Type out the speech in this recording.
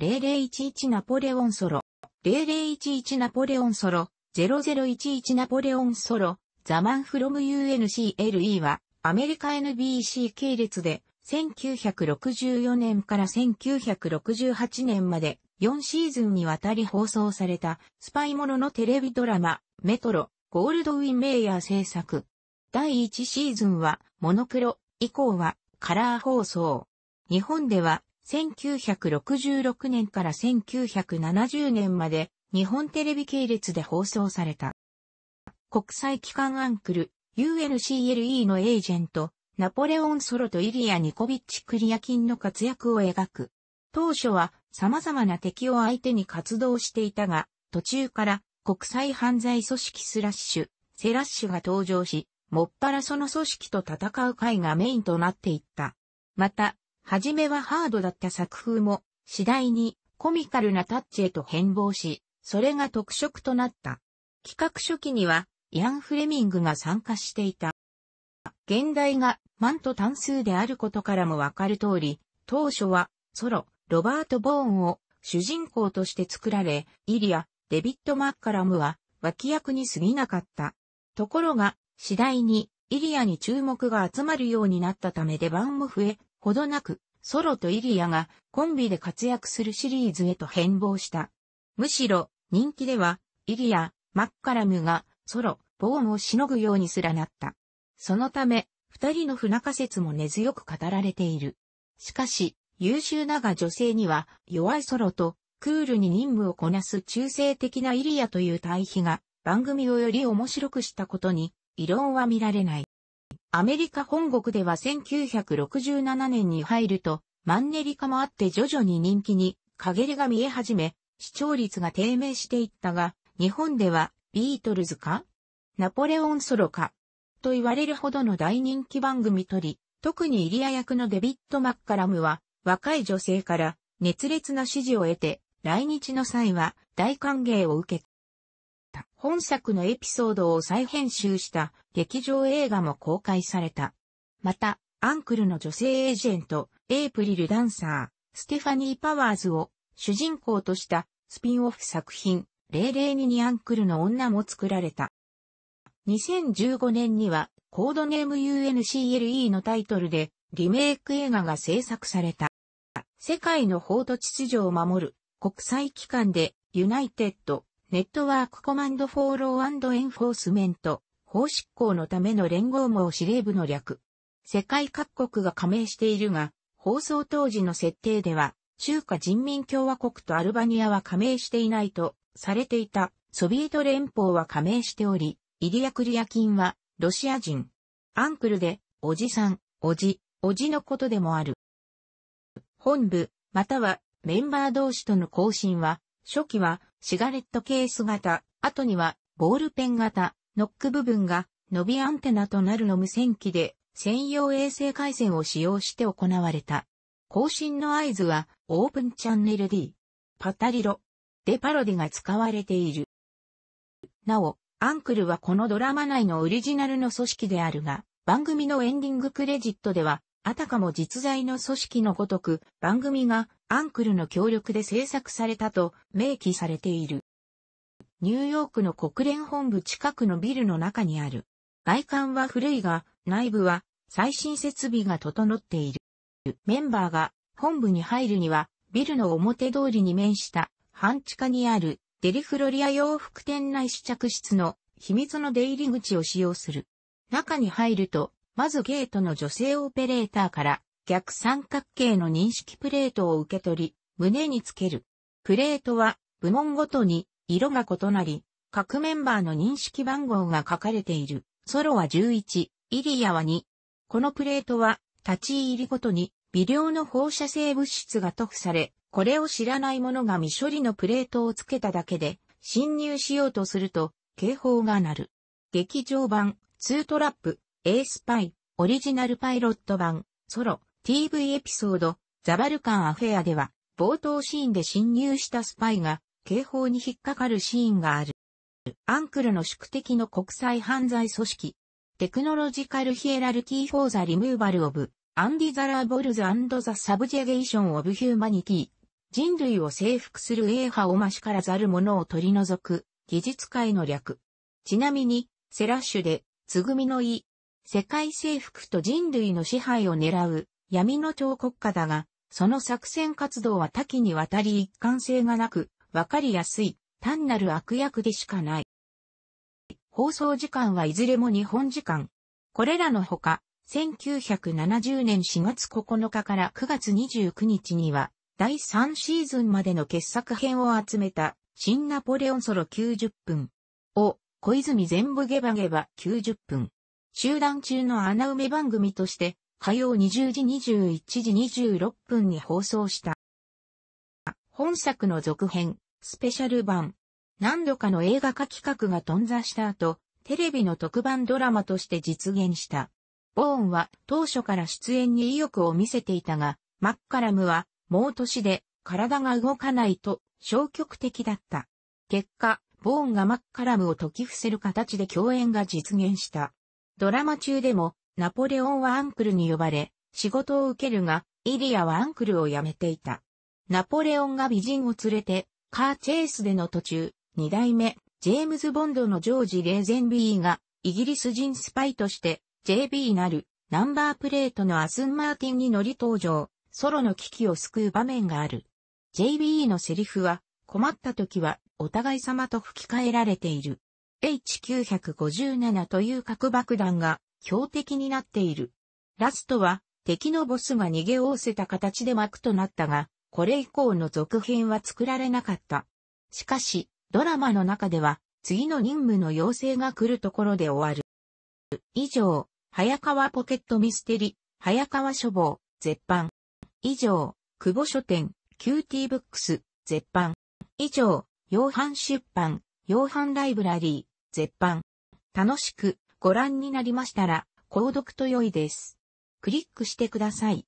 0011ナポレオンソロ、0011ナポレオンソロ、0011ナポレオンソロ、ザマンフロム UNCLE は、アメリカ NBC 系列で、1964年から1968年まで4シーズンにわたり放送されたスパイもののテレビドラマ、メトロ、ゴールドウィン・メイヤー制作。第1シーズンはモノクロ、以降はカラー放送。日本では1966年から1970年まで日本テレビ系列で放送された。国際機関アンクル UNCLE のエージェント、ナポレオン・ソロとイリア・ニコビッチ・クリア金の活躍を描く。当初は様々な敵を相手に活動していたが、途中から国際犯罪組織スラッシュ、セラッシュが登場し、もっぱらその組織と戦う会がメインとなっていった。また、初めはハードだった作風も、次第にコミカルなタッチへと変貌し、それが特色となった。企画初期には、イアン・フレミングが参加していた。現代がマント単数であることからもわかる通り、当初はソロ、ロバート・ボーンを主人公として作られ、イリア、デビッド・マッカラムは脇役に過ぎなかった。ところが、次第にイリアに注目が集まるようになったため出番も増え、ほどなく、ソロとイリアがコンビで活躍するシリーズへと変貌した。むしろ、人気では、イリア、マッカラムが、ソロ、ボーンをしのぐようにすらなった。そのため、二人の不仲説も根強く語られている。しかし、優秀なが女性には、弱いソロと、クールに任務をこなす中性的なイリアという対比が、番組をより面白くしたことに、異論は見られない。アメリカ本国では1967年に入ると、マンネリ化もあって徐々に人気に陰りが見え始め、視聴率が低迷していったが、日本ではビートルズかナポレオンソロかと言われるほどの大人気番組とり、特にイリア役のデビッド・マッカラムは若い女性から熱烈な支持を得て、来日の際は大歓迎を受け。本作のエピソードを再編集した劇場映画も公開された。また、アンクルの女性エージェント、エイプリルダンサー、ステファニー・パワーズを主人公としたスピンオフ作品、レイニニアンクルの女も作られた。2015年には、コードネーム UNCLE のタイトルで、リメイク映画が制作された。世界の法と秩序を守る国際機関で、ユナイテッド、ネットワークコマンドフォーローエンフォースメント、法執行のための連合網司令部の略。世界各国が加盟しているが、放送当時の設定では、中華人民共和国とアルバニアは加盟していないとされていたソビエト連邦は加盟しており、イリア・クリアキンはロシア人。アンクルで、おじさん、おじ、おじのことでもある。本部、またはメンバー同士との更新は、初期はシガレットケース型、後にはボールペン型、ノック部分が伸びアンテナとなるの無線機で専用衛星回線を使用して行われた。更新の合図はオープンチャンネル D、パタリロ、でパロディが使われている。なお、アンクルはこのドラマ内のオリジナルの組織であるが、番組のエンディングクレジットでは、あたかも実在の組織のごとく、番組がアンクルの協力で制作されたと明記されている。ニューヨークの国連本部近くのビルの中にある。外観は古いが、内部は最新設備が整っている。メンバーが本部に入るには、ビルの表通りに面した半地下にあるデリフロリア洋服店内試着室の秘密の出入り口を使用する。中に入るとまずゲートの女性オペレーターから逆三角形の認識プレートを受け取り、胸につける。プレートは部門ごとに色が異なり、各メンバーの認識番号が書かれている。ソロは11、イリアは2。このプレートは立ち入りごとに微量の放射性物質が塗布され、これを知らない者が未処理のプレートをつけただけで侵入しようとすると警報が鳴る。劇場版2トラップエースパイ、オリジナルパイロット版、ソロ、TV エピソード、ザバルカンアフェアでは、冒頭シーンで侵入したスパイが、警報に引っかかるシーンがある。アンクルの宿敵の国際犯罪組織、テクノロジカルヒエラルキー・フォー・ザ・リムーバル・オブ、アンディ・ザ・ラーボルズ・アンド・ザ・サブジェゲーション・オブ・ヒューマニティ、人類を征服する英派をましからざる者を取り除く、技術界の略。ちなみに、セラッシュで、つぐみの意、世界征服と人類の支配を狙う闇の超国家だが、その作戦活動は多岐にわたり一貫性がなく、わかりやすい、単なる悪役でしかない。放送時間はいずれも日本時間。これらのほか、1970年4月9日から9月29日には、第3シーズンまでの傑作編を集めた、新ナポレオンソロ90分を、小泉全部ゲバゲバ90分。集団中の穴埋め番組として、火曜20時21時26分に放送した。本作の続編、スペシャル版。何度かの映画化企画が頓挫した後、テレビの特番ドラマとして実現した。ボーンは当初から出演に意欲を見せていたが、マッカラムは、もう年で体が動かないと消極的だった。結果、ボーンがマッカラムを解き伏せる形で共演が実現した。ドラマ中でも、ナポレオンはアンクルに呼ばれ、仕事を受けるが、イリアはアンクルを辞めていた。ナポレオンが美人を連れて、カーチェイスでの途中、二代目、ジェームズ・ボンドのジョージ・レーゼンビーが、イギリス人スパイとして、JB なる、ナンバープレートのアスン・マーティンに乗り登場、ソロの危機を救う場面がある。JB のセリフは、困った時は、お互い様と吹き替えられている。H957 という核爆弾が標的になっている。ラストは敵のボスが逃げおせた形で幕となったが、これ以降の続編は作られなかった。しかし、ドラマの中では次の任務の要請が来るところで終わる。以上、早川ポケットミステリ、早川書房、絶版。以上、久保書店、キューティーブックス、絶版。以上、洋版出版、洋版ライブラリー。絶版。楽しくご覧になりましたら、購読と良いです。クリックしてください。